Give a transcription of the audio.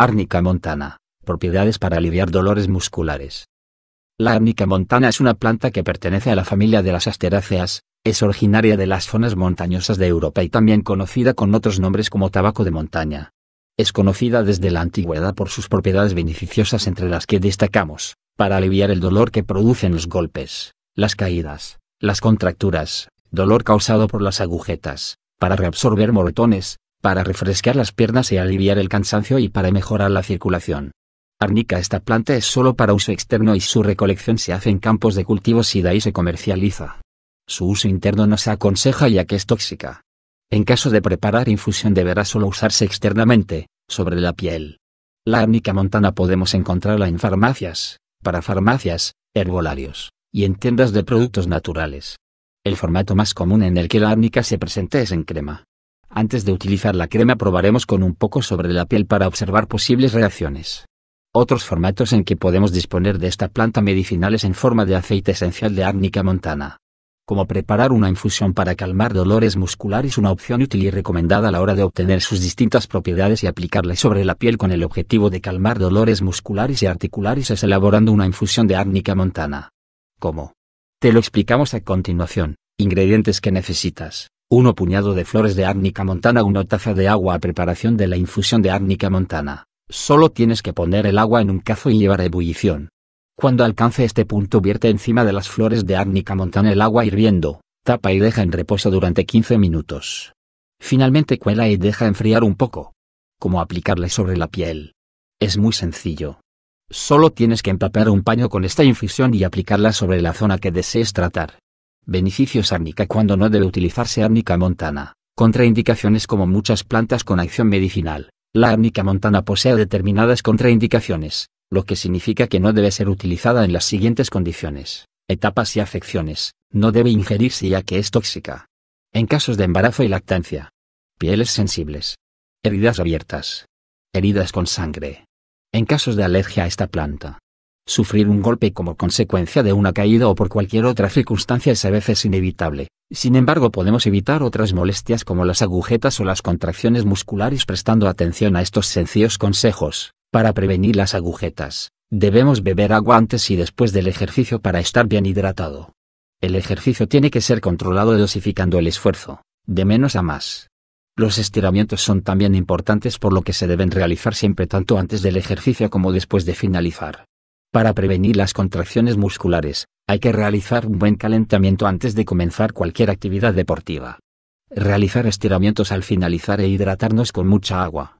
Árnica montana. Propiedades para aliviar dolores musculares. La árnica montana es una planta que pertenece a la familia de las asteráceas, es originaria de las zonas montañosas de Europa y también conocida con otros nombres como tabaco de montaña. Es conocida desde la antigüedad por sus propiedades beneficiosas entre las que destacamos, para aliviar el dolor que producen los golpes, las caídas, las contracturas, dolor causado por las agujetas, para reabsorber moretones, para refrescar las piernas y aliviar el cansancio y para mejorar la circulación. Arnica Esta planta es solo para uso externo y su recolección se hace en campos de cultivos y de ahí se comercializa. Su uso interno no se aconseja ya que es tóxica. En caso de preparar infusión deberá solo usarse externamente, sobre la piel. La árnica montana podemos encontrarla en farmacias, para farmacias, herbolarios, y en tiendas de productos naturales. El formato más común en el que la árnica se presenta es en crema. Antes de utilizar la crema probaremos con un poco sobre la piel para observar posibles reacciones. Otros formatos en que podemos disponer de esta planta medicinal es en forma de aceite esencial de árnica montana. Como preparar una infusión para calmar dolores musculares una opción útil y recomendada a la hora de obtener sus distintas propiedades y aplicarla sobre la piel con el objetivo de calmar dolores musculares y articulares es elaborando una infusión de árnica montana. ¿Cómo? Te lo explicamos a continuación. Ingredientes que necesitas. Uno puñado de flores de árnica montana una taza de agua a preparación de la infusión de árnica montana. Solo tienes que poner el agua en un cazo y llevar a ebullición. Cuando alcance este punto vierte encima de las flores de árnica montana el agua hirviendo, tapa y deja en reposo durante 15 minutos. Finalmente cuela y deja enfriar un poco. Como aplicarle sobre la piel. Es muy sencillo. Solo tienes que empapar un paño con esta infusión y aplicarla sobre la zona que desees tratar. Beneficios árnica cuando no debe utilizarse árnica montana. Contraindicaciones como muchas plantas con acción medicinal. La árnica montana posee determinadas contraindicaciones, lo que significa que no debe ser utilizada en las siguientes condiciones. Etapas y afecciones. No debe ingerirse ya que es tóxica. En casos de embarazo y lactancia. Pieles sensibles. Heridas abiertas. Heridas con sangre. En casos de alergia a esta planta. Sufrir un golpe como consecuencia de una caída o por cualquier otra circunstancia es a veces inevitable, sin embargo podemos evitar otras molestias como las agujetas o las contracciones musculares prestando atención a estos sencillos consejos. Para prevenir las agujetas, debemos beber agua antes y después del ejercicio para estar bien hidratado. El ejercicio tiene que ser controlado dosificando el esfuerzo, de menos a más. Los estiramientos son también importantes por lo que se deben realizar siempre tanto antes del ejercicio como después de finalizar. Para prevenir las contracciones musculares, hay que realizar un buen calentamiento antes de comenzar cualquier actividad deportiva. Realizar estiramientos al finalizar e hidratarnos con mucha agua.